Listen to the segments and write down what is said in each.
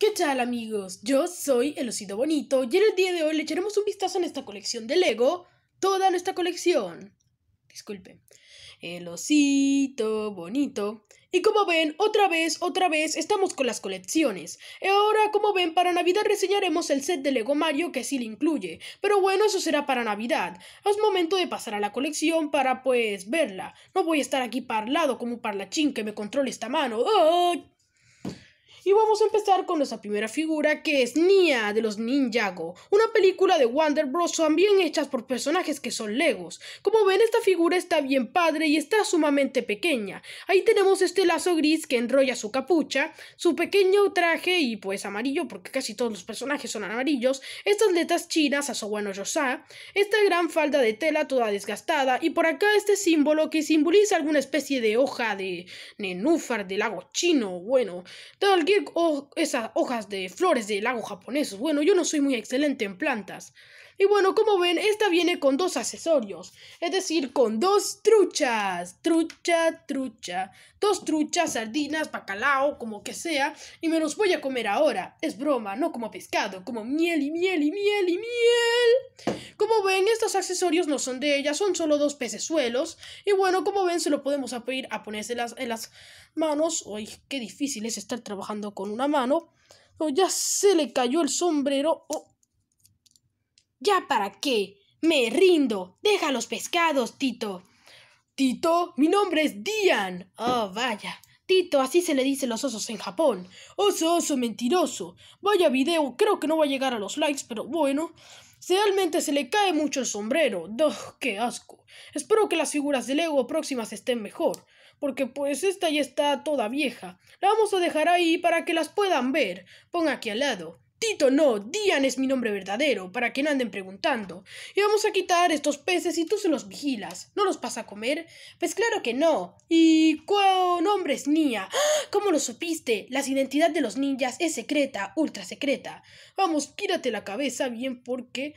¿Qué tal amigos? Yo soy el Osito Bonito y en el día de hoy le echaremos un vistazo a nuestra colección de Lego, toda nuestra colección. Disculpe, El Osito Bonito. Y como ven, otra vez, otra vez, estamos con las colecciones. Y ahora, como ven, para Navidad reseñaremos el set de Lego Mario que sí le incluye. Pero bueno, eso será para Navidad. Es momento de pasar a la colección para, pues, verla. No voy a estar aquí parlado como un parlachín que me controle esta mano. ¡Oh! Y vamos a empezar con nuestra primera figura que es Nia de los Ninjago, una película de Wonder Bros. también hechas por personajes que son Legos. Como ven esta figura está bien padre y está sumamente pequeña. Ahí tenemos este lazo gris que enrolla su capucha, su pequeño traje y pues amarillo porque casi todos los personajes son amarillos, estas letras chinas a bueno Yosa, esta gran falda de tela toda desgastada y por acá este símbolo que simboliza alguna especie de hoja de nenúfar del lago chino, bueno, de alguien esas hojas de flores del lago japonés. Bueno, yo no soy muy excelente en plantas, y bueno, como ven, esta viene con dos accesorios, es decir, con dos truchas, trucha, trucha, dos truchas, sardinas, bacalao, como que sea, y me los voy a comer ahora. Es broma, no como pescado, como miel y miel y miel y miel. Como ven, estos accesorios no son de ella, son solo dos pecesuelos. Y bueno, como ven, se lo podemos pedir a ponerse las, en las manos. Uy, qué difícil es estar trabajando con una mano. Oh, ya se le cayó el sombrero. Oh, ¿Ya para qué? Me rindo. Deja los pescados, Tito. Tito, mi nombre es Dian. Oh, vaya. Tito, así se le dice los osos en Japón. Oso, oso, mentiroso. Vaya video, creo que no va a llegar a los likes, pero bueno. Realmente se le cae mucho el sombrero. ¡Duh, qué asco! Espero que las figuras de Lego próximas estén mejor, porque pues esta ya está toda vieja. La vamos a dejar ahí para que las puedan ver. Pon aquí al lado. Tito no, Dian es mi nombre verdadero, para que no anden preguntando. Y vamos a quitar estos peces y tú se los vigilas. ¿No los pasa a comer? Pues claro que no. ¿Y cuál nombre es Nia? ¡Ah! ¿Cómo lo supiste? La identidad de los ninjas es secreta, ultra secreta. Vamos, quírate la cabeza bien porque...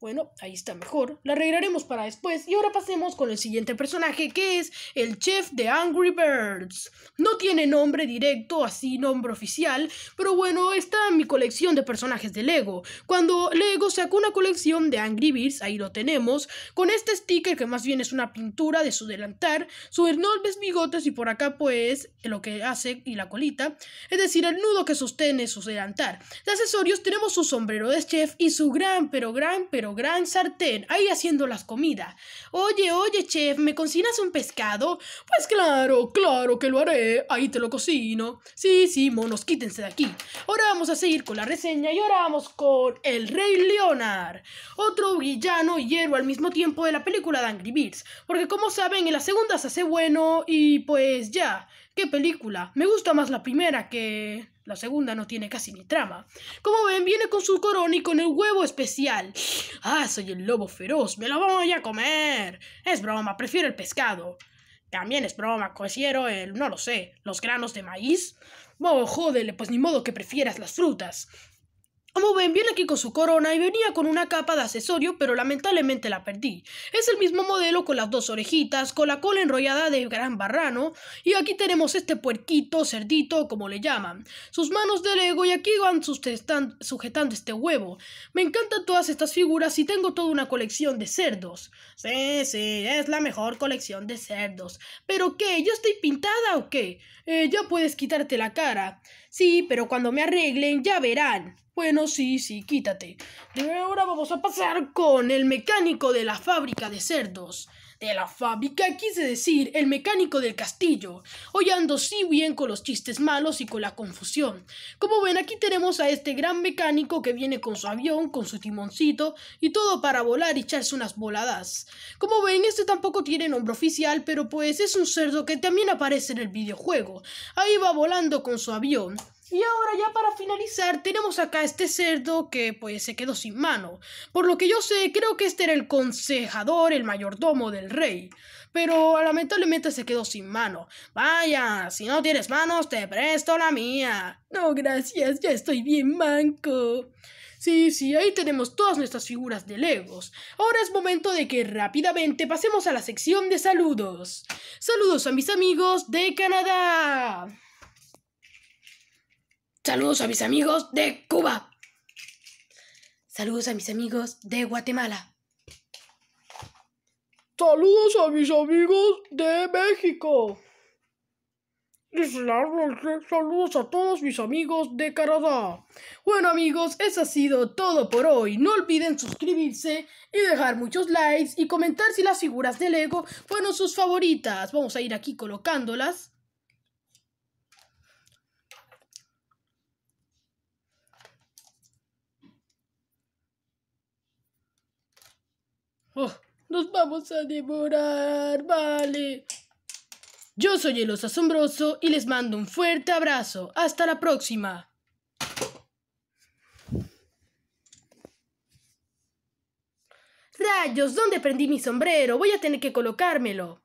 Bueno, ahí está mejor. La arreglaremos para después. Y ahora pasemos con el siguiente personaje, que es el chef de Angry Birds. No tiene nombre directo, así nombre oficial, pero bueno, está en mi colección de personajes de Lego. Cuando Lego sacó una colección de Angry Birds, ahí lo tenemos, con este sticker que más bien es una pintura de su delantal, sus enormes bigotes y por acá pues lo que hace y la colita, es decir, el nudo que sostiene su delantar De accesorios tenemos su sombrero de chef y su gran, pero gran, pero gran sartén ahí haciendo las comidas. Oye, oye, chef, ¿me cocinas un pescado? Pues claro, claro que lo haré. Ahí te lo cocino. Sí, sí, monos, quítense de aquí. Ahora vamos a seguir con la reseña y ahora vamos con El Rey Leonard, otro villano y héroe al mismo tiempo de la película de Angry Birds. Porque como saben, en la segunda se hace bueno y pues ya. ¿Qué película? Me gusta más la primera que... La segunda no tiene casi ni trama. Como ven, viene con su corona y con el huevo especial. Ah, soy el lobo feroz, me lo voy a comer. Es broma, prefiero el pescado. También es broma, cociero, el, no lo sé, los granos de maíz. ¡Oh, pues ni modo que prefieras las frutas. Como ven, viene aquí con su corona y venía con una capa de accesorio, pero lamentablemente la perdí. Es el mismo modelo con las dos orejitas, con la cola enrollada de gran barrano, y aquí tenemos este puerquito, cerdito, como le llaman. Sus manos de Lego y aquí van sujetando este huevo. Me encantan todas estas figuras y tengo toda una colección de cerdos. Sí, sí, es la mejor colección de cerdos. ¿Pero qué? ¿Yo estoy pintada o qué? Eh, ya puedes quitarte la cara. Sí, pero cuando me arreglen ya verán. Bueno, sí, sí, quítate. Y ahora vamos a pasar con el mecánico de la fábrica de cerdos. De la fábrica quise decir el mecánico del castillo. Hoy ando sí bien con los chistes malos y con la confusión. Como ven, aquí tenemos a este gran mecánico que viene con su avión, con su timoncito y todo para volar y echarse unas voladas. Como ven, este tampoco tiene nombre oficial, pero pues es un cerdo que también aparece en el videojuego. Ahí va volando con su avión. Y ahora ya para finalizar tenemos acá este cerdo que pues se quedó sin mano. Por lo que yo sé, creo que este era el consejador, el mayordomo del rey. Pero lamentablemente se quedó sin mano. Vaya, si no tienes manos, te presto la mía. No, gracias, ya estoy bien manco. Sí, sí, ahí tenemos todas nuestras figuras de Legos. Ahora es momento de que rápidamente pasemos a la sección de saludos. Saludos a mis amigos de Canadá. Saludos a mis amigos de Cuba. Saludos a mis amigos de Guatemala. Saludos a mis amigos de México. Saludos a todos mis amigos de Canadá. Bueno amigos, eso ha sido todo por hoy. No olviden suscribirse y dejar muchos likes y comentar si las figuras de Lego fueron sus favoritas. Vamos a ir aquí colocándolas. Oh, nos vamos a devorar, vale. Yo soy el oso asombroso y les mando un fuerte abrazo. Hasta la próxima. Rayos, ¿dónde prendí mi sombrero? Voy a tener que colocármelo.